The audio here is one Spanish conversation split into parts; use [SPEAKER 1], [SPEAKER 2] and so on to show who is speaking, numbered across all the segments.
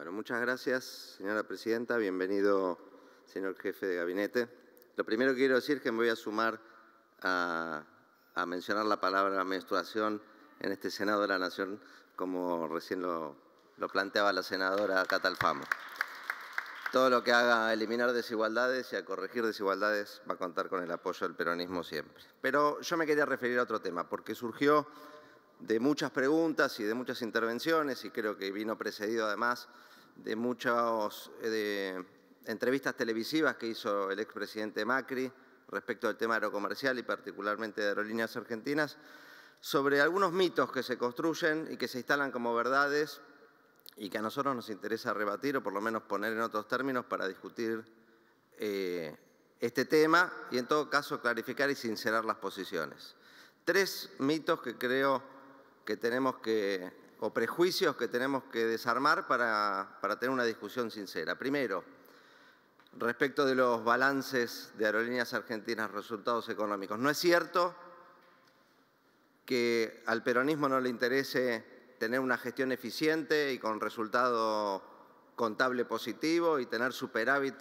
[SPEAKER 1] Bueno, muchas gracias, señora presidenta. Bienvenido, señor jefe de gabinete. Lo primero que quiero decir es que me voy a sumar a, mencionar la palabra menstruación en este Senado de la Nación, como recién lo, lo planteaba la senadora Catalfamo. Todo lo que haga a eliminar desigualdades y a corregir desigualdades va a contar con el apoyo del peronismo siempre. Pero yo me quería referir a otro tema, porque surgió de muchas preguntas y de muchas intervenciones y creo que vino precedido además de muchas eh, entrevistas televisivas que hizo el expresidente Macri respecto al tema aerocomercial y particularmente de aerolíneas argentinas, sobre algunos mitos que se construyen y que se instalan como verdades y que a nosotros nos interesa rebatir o por lo menos poner en otros términos para discutir eh, este tema y en todo caso clarificar y sincerar las posiciones. Tres mitos que creo que tenemos que, o prejuicios que tenemos que desarmar para, para tener una discusión sincera. Primero, respecto de los balances de Aerolíneas Argentinas, resultados económicos. No es cierto que al peronismo no le interese tener una gestión eficiente y con resultado contable positivo y tener superávit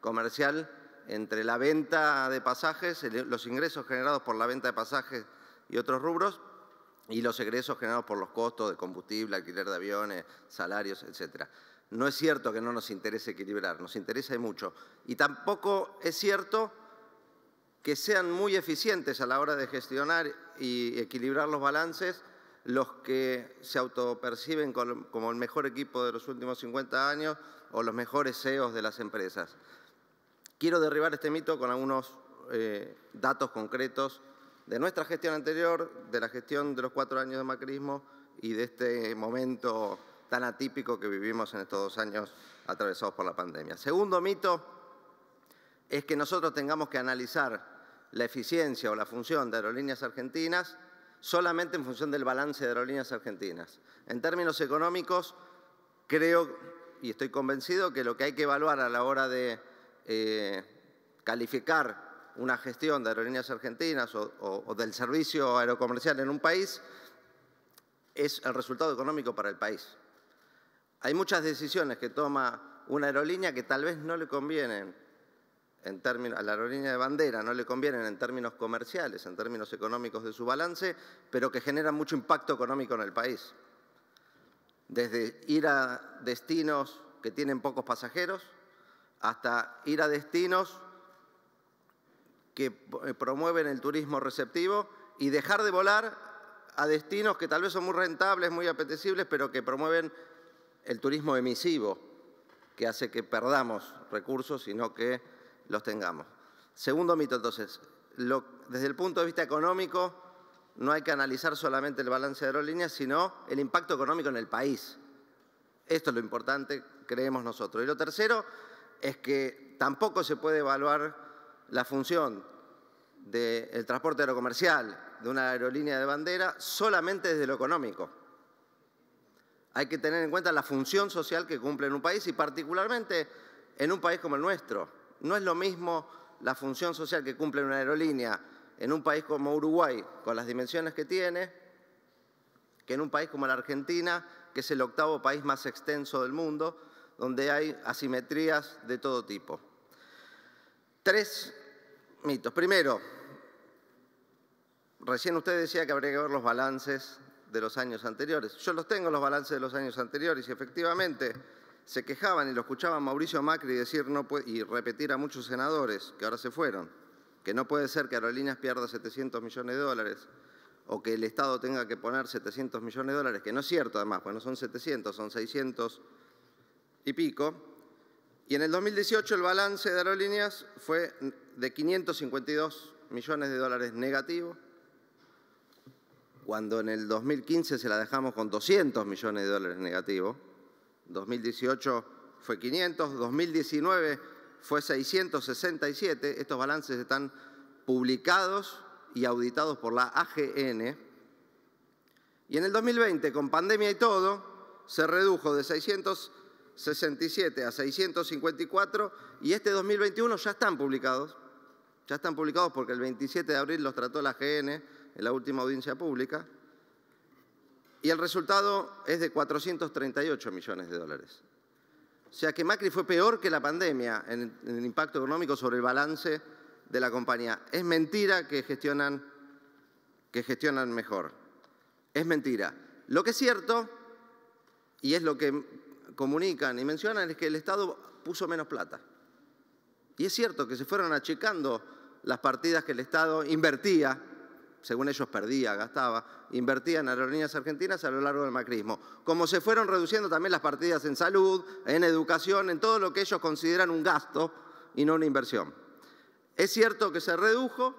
[SPEAKER 1] comercial entre la venta de pasajes, los ingresos generados por la venta de pasajes y otros rubros, y los egresos generados por los costos de combustible, alquiler de aviones, salarios, etc. No es cierto que no nos interese equilibrar, nos interesa mucho. Y tampoco es cierto que sean muy eficientes a la hora de gestionar y equilibrar los balances los que se autoperciben como el mejor equipo de los últimos 50 años o los mejores CEOs de las empresas. Quiero derribar este mito con algunos eh, datos concretos de nuestra gestión anterior, de la gestión de los cuatro años de macrismo y de este momento tan atípico que vivimos en estos dos años atravesados por la pandemia. Segundo mito es que nosotros tengamos que analizar la eficiencia o la función de aerolíneas argentinas solamente en función del balance de aerolíneas argentinas. En términos económicos, creo y estoy convencido que lo que hay que evaluar a la hora de eh, calificar una gestión de aerolíneas argentinas o, del servicio aerocomercial en un país es el resultado económico para el país. Hay muchas decisiones que toma una aerolínea que tal vez no le convienen en a la aerolínea de bandera, no le convienen en términos comerciales, en términos económicos de su balance, pero que generan mucho impacto económico en el país. Desde ir a destinos que tienen pocos pasajeros hasta ir a destinos que eh, promueven el turismo receptivo y dejar de volar a destinos que tal vez son muy rentables, muy apetecibles, pero que promueven el turismo emisivo, que hace que perdamos recursos y no que los tengamos. Segundo mito, entonces, desde el punto de vista económico, no hay que analizar solamente el balance de aerolíneas, sino el impacto económico en el país. Esto es lo importante, creemos nosotros. Y lo tercero es que tampoco se puede evaluar la función del transporte aerocomercial de una aerolínea de bandera solamente desde lo económico. Hay que tener en cuenta la función social que cumple en un país y particularmente en un país como el nuestro. No es lo mismo la función social que cumple una aerolínea en un país como Uruguay, con las dimensiones que tiene, que en un país como la Argentina, que es el octavo país más extenso del mundo, donde hay asimetrías de todo tipo. Tres mitos. Primero, recién usted decía que habría que ver los balances de los años anteriores. Yo los tengo los balances de los años anteriores y efectivamente se quejaban y lo escuchaban Mauricio Macri decir no y repetir a muchos senadores que ahora se fueron, que no puede ser que Aerolíneas pierda 700 millones de dólares o que el Estado tenga que poner 700 millones de dólares, que no es cierto además, pues no son 700, son 600 y pico, y en el 2018 el balance de aerolíneas fue de 552 millones de dólares negativo, cuando en el 2015 se la dejamos con 200 millones de dólares negativo, 2018 fue 500, 2019 fue 667, estos balances están publicados y auditados por la AGN, y en el 2020, con pandemia y todo, se redujo de 600 67 a 654 y este 2021 ya están publicados. Ya están publicados porque el 27 de abril los trató la GN en la última audiencia pública. Y el resultado es de 438 millones de dólares. O sea que Macri fue peor que la pandemia en el impacto económico sobre el balance de la compañía. Es mentira que gestionan, que gestionan mejor. Es mentira. Lo que es cierto, y es lo que comunican y mencionan es que el Estado puso menos plata. Y es cierto que se fueron achicando las partidas que el Estado invertía, según ellos perdía, gastaba, invertía en aerolíneas argentinas a lo largo del macrismo. Como se fueron reduciendo también las partidas en salud, en educación, en todo lo que ellos consideran un gasto y no una inversión. Es cierto que se redujo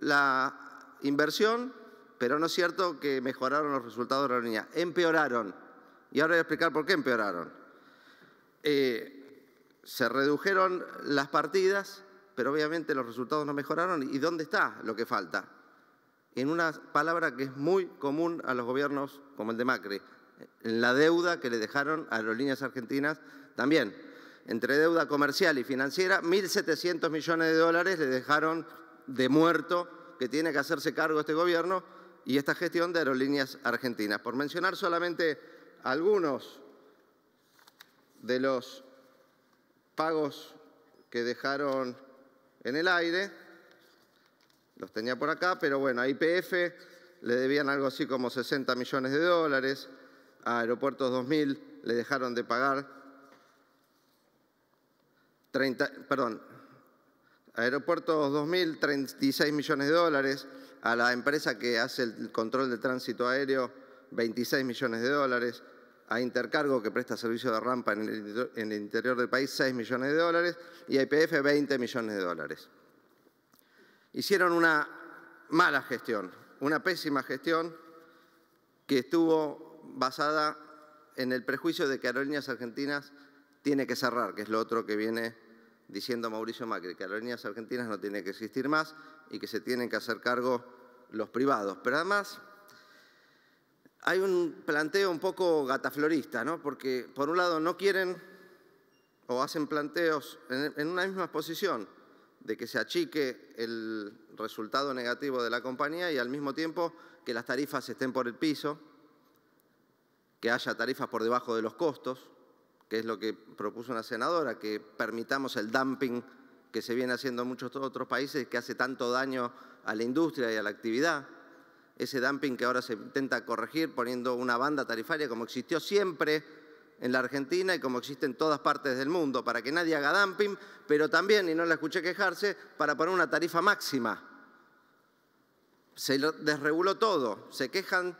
[SPEAKER 1] la inversión, pero no es cierto que mejoraron los resultados de la aerolínea. Empeoraron y ahora voy a explicar por qué empeoraron. Eh, se redujeron las partidas, pero obviamente los resultados no mejoraron. ¿Y dónde está lo que falta? En una palabra que es muy común a los gobiernos como el de Macri, en la deuda que le dejaron a aerolíneas argentinas también. Entre deuda comercial y financiera, 1.700 millones de dólares le dejaron de muerto que tiene que hacerse cargo este gobierno y esta gestión de aerolíneas argentinas. Por mencionar solamente algunos de los pagos que dejaron en el aire. Los tenía por acá, pero bueno, a IPF le debían algo así como 60 millones de dólares, a Aeropuertos 2000 le dejaron de pagar Aeropuertos 2000 36 millones de dólares, a la empresa que hace el control de tránsito aéreo 26 millones de dólares, a Intercargo, que presta servicio de rampa en el, interior del país, 6 millones de dólares, y a IPF, 20 millones de dólares. Hicieron una mala gestión, una pésima gestión que estuvo basada en el prejuicio de que Aerolíneas Argentinas tiene que cerrar, que es lo otro que viene diciendo Mauricio Macri, que Aerolíneas Argentinas no tiene que existir más y que se tienen que hacer cargo los privados. Pero además hay un planteo un poco gataflorista, ¿no? porque por un lado no quieren o hacen planteos en, una misma posición de que se achique el resultado negativo de la compañía y al mismo tiempo que las tarifas estén por el piso, que haya tarifas por debajo de los costos, que es lo que propuso una senadora, que permitamos el dumping que se viene haciendo en muchos otros países, que hace tanto daño a la industria y a la actividad ese dumping que ahora se intenta corregir poniendo una banda tarifaria como existió siempre en la Argentina y como existe en todas partes del mundo, para que nadie haga dumping, pero también, y no la escuché quejarse, para poner una tarifa máxima. Se desreguló todo, se quejan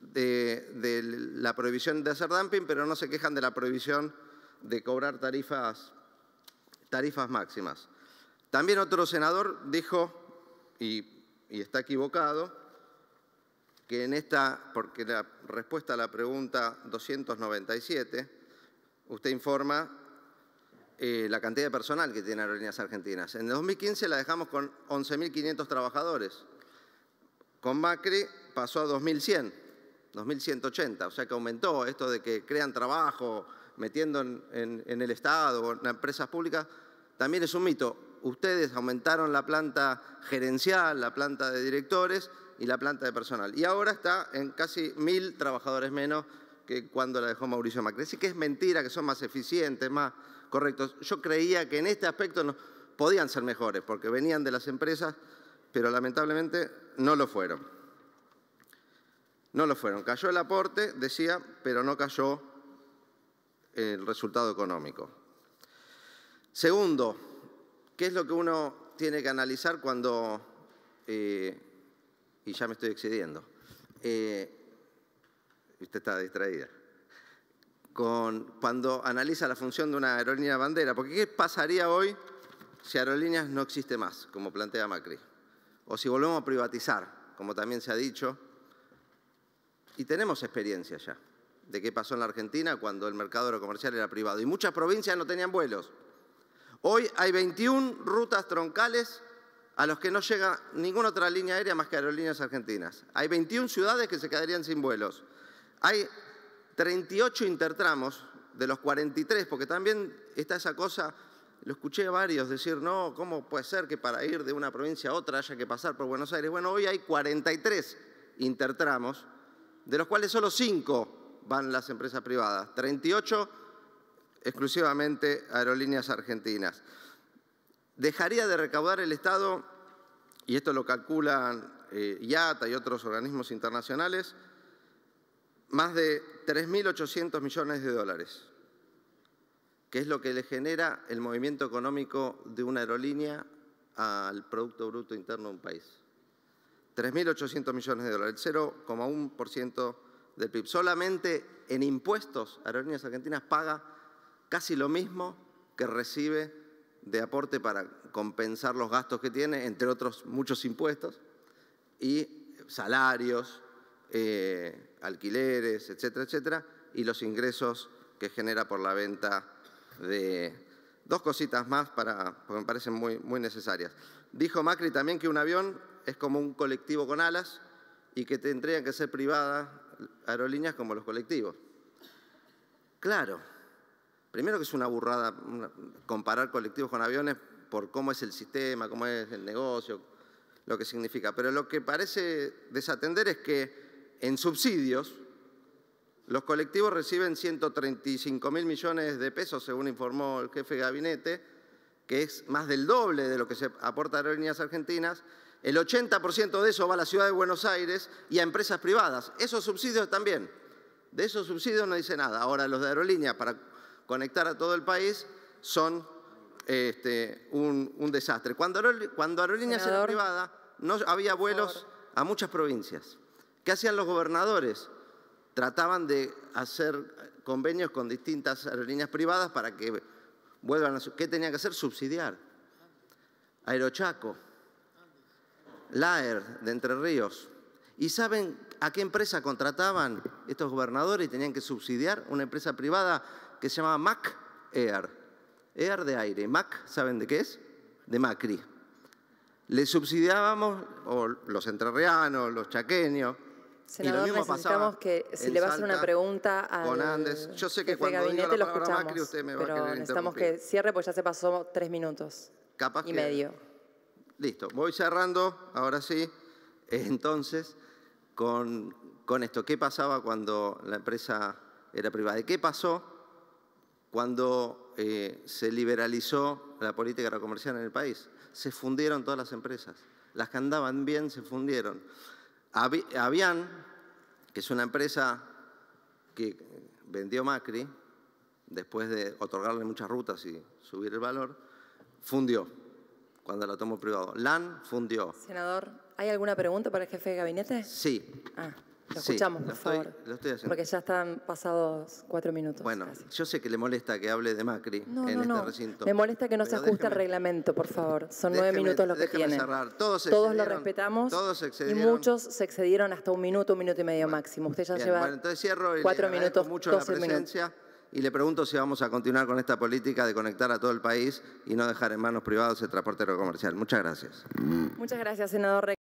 [SPEAKER 1] de, la prohibición de hacer dumping, pero no se quejan de la prohibición de cobrar tarifas, tarifas máximas. También otro senador dijo, y y está equivocado, que en esta, porque la respuesta a la pregunta 297, usted informa eh, la cantidad de personal que tiene Aerolíneas Argentinas. En el 2015 la dejamos con 11.500 trabajadores. Con Macri pasó a 2.100, 2.180, o sea que aumentó esto de que crean trabajo metiendo en, en el Estado o en empresas públicas, también es un mito ustedes aumentaron la planta gerencial, la planta de directores y la planta de personal. Y ahora está en casi mil trabajadores menos que cuando la dejó Mauricio Macri. Así que es mentira que son más eficientes, más correctos. Yo creía que en este aspecto no, podían ser mejores, porque venían de las empresas, pero lamentablemente no lo fueron. No lo fueron. Cayó el aporte, decía, pero no cayó el resultado económico. Segundo, ¿Qué es lo que uno tiene que analizar cuando, eh, y ya me estoy excediendo, eh, usted está distraída, Con, cuando analiza la función de una aerolínea bandera? Porque ¿qué pasaría hoy si aerolíneas no existe más, como plantea Macri? O si volvemos a privatizar, como también se ha dicho, y tenemos experiencia ya de qué pasó en la Argentina cuando el mercado aerocomercial era privado y muchas provincias no tenían vuelos. Hoy hay 21 rutas troncales a los que no llega ninguna otra línea aérea más que aerolíneas argentinas. Hay 21 ciudades que se quedarían sin vuelos. Hay 38 intertramos de los 43, porque también está esa cosa, lo escuché a varios decir, no, ¿cómo puede ser que para ir de una provincia a otra haya que pasar por Buenos Aires? Bueno, hoy hay 43 intertramos, de los cuales solo 5 van las empresas privadas, 38 exclusivamente aerolíneas argentinas. Dejaría de recaudar el Estado, y esto lo calculan eh, IATA y otros organismos internacionales, más de 3.800 millones de dólares, que es lo que le genera el movimiento económico de una aerolínea al Producto Bruto Interno de un país. 3.800 millones de dólares, el 0,1% del PIB. Solamente en impuestos, Aerolíneas Argentinas paga casi lo mismo que recibe de aporte para compensar los gastos que tiene, entre otros muchos impuestos, y salarios, eh, alquileres, etcétera, etcétera, y los ingresos que genera por la venta de... Dos cositas más, para, porque me parecen muy, muy necesarias. Dijo Macri también que un avión es como un colectivo con alas y que tendrían que ser privadas aerolíneas como los colectivos. Claro, primero que es una burrada comparar colectivos con aviones por cómo es el sistema, cómo es el negocio, lo que significa. Pero lo que parece desatender es que en subsidios los colectivos reciben 135 mil millones de pesos, según informó el jefe de gabinete, que es más del doble de lo que se aporta a aerolíneas argentinas. El 80% de eso va a la ciudad de Buenos Aires y a empresas privadas. Esos subsidios también. De esos subsidios no dice nada. Ahora, los de aerolíneas, para conectar a todo el país son este, un, desastre. Cuando, cuando Aerolíneas era privada, no había vuelos a muchas provincias. ¿Qué hacían los gobernadores? Trataban de hacer convenios con distintas aerolíneas privadas para que vuelvan a... ¿Qué tenían que hacer? Subsidiar. Aerochaco, Laer, de Entre Ríos. ¿Y saben a qué empresa contrataban estos gobernadores y tenían que subsidiar? Una empresa privada que se llamaba Mac Air. Air de aire. Mac, ¿saben de qué es? De Macri. Le subsidiábamos, o los entrerrianos, los chaqueños. Senador, lo mismo necesitamos que si le va a hacer una pregunta a Fernández yo sé que cuando diga la lo Macri, usted me va pero a querer necesitamos que cierre porque ya se pasó tres minutos Capaz y medio. Listo, voy cerrando, ahora sí, entonces, con, con esto. ¿Qué pasaba cuando la empresa era privada? qué pasó cuando eh, se liberalizó la política agrocomercial en el país, se fundieron todas las empresas. Las que andaban bien se fundieron. Avian, que es una empresa que vendió Macri, después de otorgarle muchas rutas y subir el valor, fundió cuando la tomó privado. LAN fundió. Senador, ¿hay alguna pregunta para el jefe de gabinete? Sí. Ah sí, escuchamos, por favor. Porque ya están pasados cuatro minutos. Bueno, yo sé que le molesta que hable de Macri en no, este no. Me molesta que no se ajuste al reglamento, por favor. Son nueve minutos los que tiene. Cerrar. Todos, todos lo respetamos. Todos y muchos se excedieron hasta un minuto, un minuto y medio máximo. Usted ya lleva cierro cuatro minutos, mucho Minutos. Y le pregunto si vamos a continuar con esta política de conectar a todo el país y no dejar en manos privados el transportero comercial. Muchas gracias. Muchas gracias, senador.